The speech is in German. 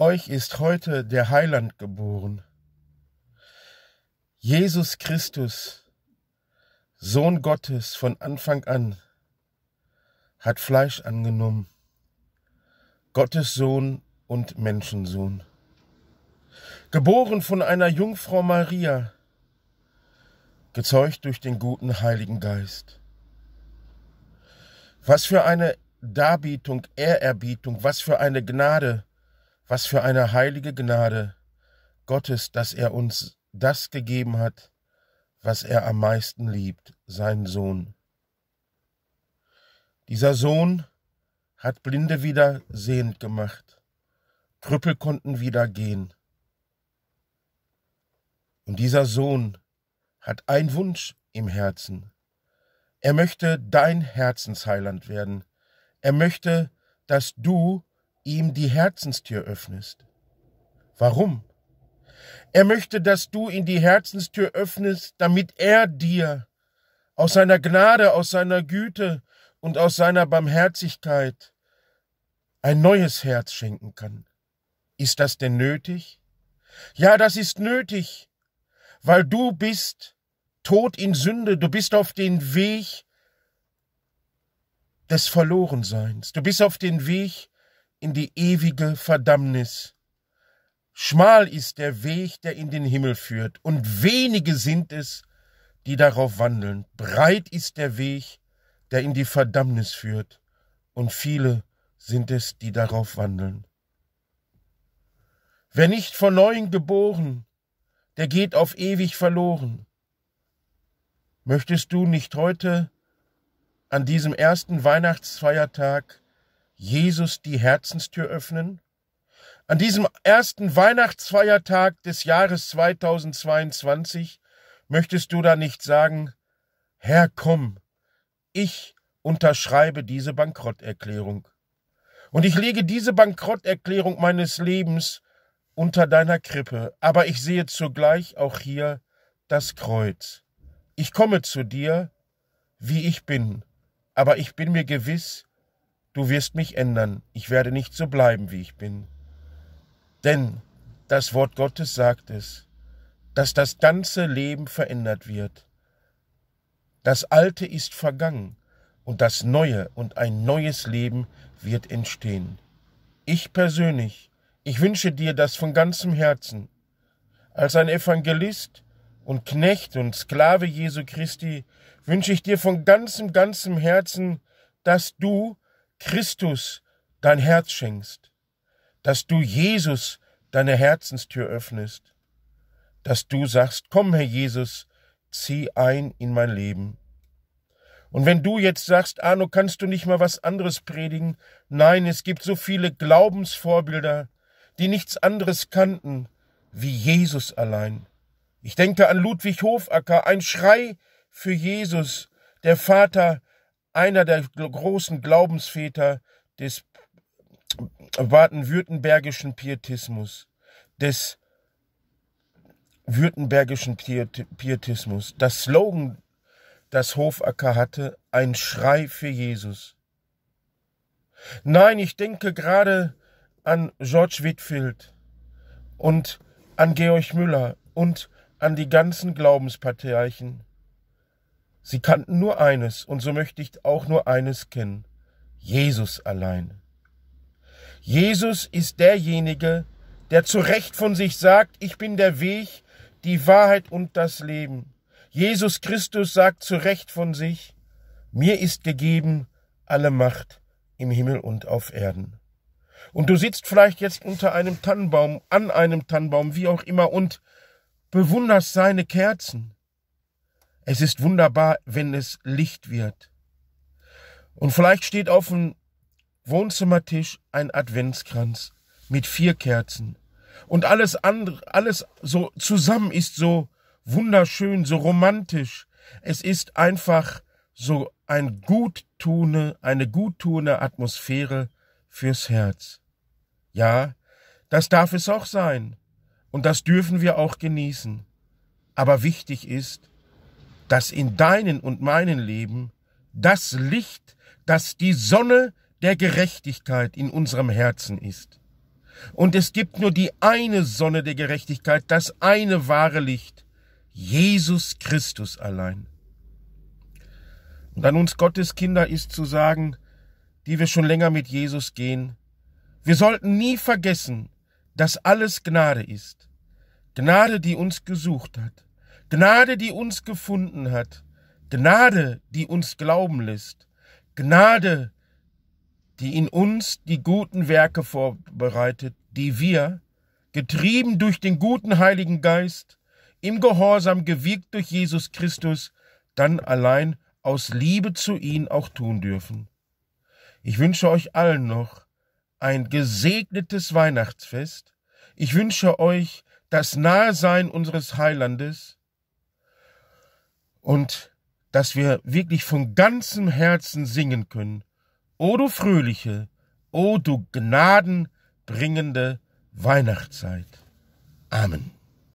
euch ist heute der Heiland geboren. Jesus Christus, Sohn Gottes von Anfang an, hat Fleisch angenommen, Gottes Sohn und Menschensohn. Geboren von einer Jungfrau Maria, gezeugt durch den guten Heiligen Geist. Was für eine Darbietung, Ehrerbietung, was für eine Gnade, was für eine heilige Gnade Gottes, dass er uns das gegeben hat, was er am meisten liebt, seinen Sohn. Dieser Sohn hat Blinde wieder sehend gemacht, Krüppel konnten wieder gehen. Und dieser Sohn hat einen Wunsch im Herzen. Er möchte dein Herzensheiland werden. Er möchte, dass du ihm die Herzenstür öffnest. Warum? Er möchte, dass du ihm die Herzenstür öffnest, damit er dir aus seiner Gnade, aus seiner Güte und aus seiner Barmherzigkeit ein neues Herz schenken kann. Ist das denn nötig? Ja, das ist nötig, weil du bist tot in Sünde, du bist auf den Weg des Verlorenseins, du bist auf den Weg in die ewige Verdammnis. Schmal ist der Weg, der in den Himmel führt, und wenige sind es, die darauf wandeln. Breit ist der Weg, der in die Verdammnis führt, und viele sind es, die darauf wandeln. Wer nicht von neuem geboren, der geht auf ewig verloren. Möchtest du nicht heute an diesem ersten Weihnachtsfeiertag Jesus die Herzenstür öffnen? An diesem ersten Weihnachtsfeiertag des Jahres 2022 möchtest du da nicht sagen, Herr, komm, ich unterschreibe diese Bankrotterklärung. Und ich lege diese Bankrotterklärung meines Lebens unter deiner Krippe, aber ich sehe zugleich auch hier das Kreuz. Ich komme zu dir, wie ich bin, aber ich bin mir gewiss, Du wirst mich ändern, ich werde nicht so bleiben, wie ich bin. Denn das Wort Gottes sagt es, dass das ganze Leben verändert wird. Das Alte ist vergangen und das Neue und ein neues Leben wird entstehen. Ich persönlich, ich wünsche dir das von ganzem Herzen. Als ein Evangelist und Knecht und Sklave Jesu Christi wünsche ich dir von ganzem, ganzem Herzen, dass du Christus dein Herz schenkst, dass du Jesus deine Herzenstür öffnest, dass du sagst, komm Herr Jesus, zieh ein in mein Leben. Und wenn du jetzt sagst, Arno, kannst du nicht mal was anderes predigen? Nein, es gibt so viele Glaubensvorbilder, die nichts anderes kannten wie Jesus allein. Ich denke an Ludwig Hofacker, ein Schrei für Jesus, der Vater einer der großen Glaubensväter des baden-württembergischen Pietismus, des württembergischen Pietismus. Das Slogan, das Hofacker hatte, ein Schrei für Jesus. Nein, ich denke gerade an George Whitfield und an Georg Müller und an die ganzen Glaubenspatriarchen. Sie kannten nur eines, und so möchte ich auch nur eines kennen. Jesus allein. Jesus ist derjenige, der zu Recht von sich sagt, ich bin der Weg, die Wahrheit und das Leben. Jesus Christus sagt zu Recht von sich, mir ist gegeben alle Macht im Himmel und auf Erden. Und du sitzt vielleicht jetzt unter einem Tannenbaum, an einem Tannenbaum, wie auch immer, und bewunderst seine Kerzen. Es ist wunderbar, wenn es Licht wird. Und vielleicht steht auf dem Wohnzimmertisch ein Adventskranz mit vier Kerzen. Und alles andere, alles so zusammen ist so wunderschön, so romantisch. Es ist einfach so ein Guttune, eine guttune Atmosphäre fürs Herz. Ja, das darf es auch sein. Und das dürfen wir auch genießen. Aber wichtig ist, dass in deinen und meinen Leben das Licht, das die Sonne der Gerechtigkeit in unserem Herzen ist. Und es gibt nur die eine Sonne der Gerechtigkeit, das eine wahre Licht, Jesus Christus allein. Und an uns Gotteskinder ist zu sagen, die wir schon länger mit Jesus gehen, wir sollten nie vergessen, dass alles Gnade ist. Gnade, die uns gesucht hat. Gnade, die uns gefunden hat, Gnade, die uns glauben lässt, Gnade, die in uns die guten Werke vorbereitet, die wir, getrieben durch den guten Heiligen Geist, im Gehorsam gewirkt durch Jesus Christus, dann allein aus Liebe zu ihm auch tun dürfen. Ich wünsche euch allen noch ein gesegnetes Weihnachtsfest. Ich wünsche euch das Nahesein unseres Heilandes und dass wir wirklich von ganzem Herzen singen können. O du fröhliche, o du gnadenbringende Weihnachtszeit. Amen.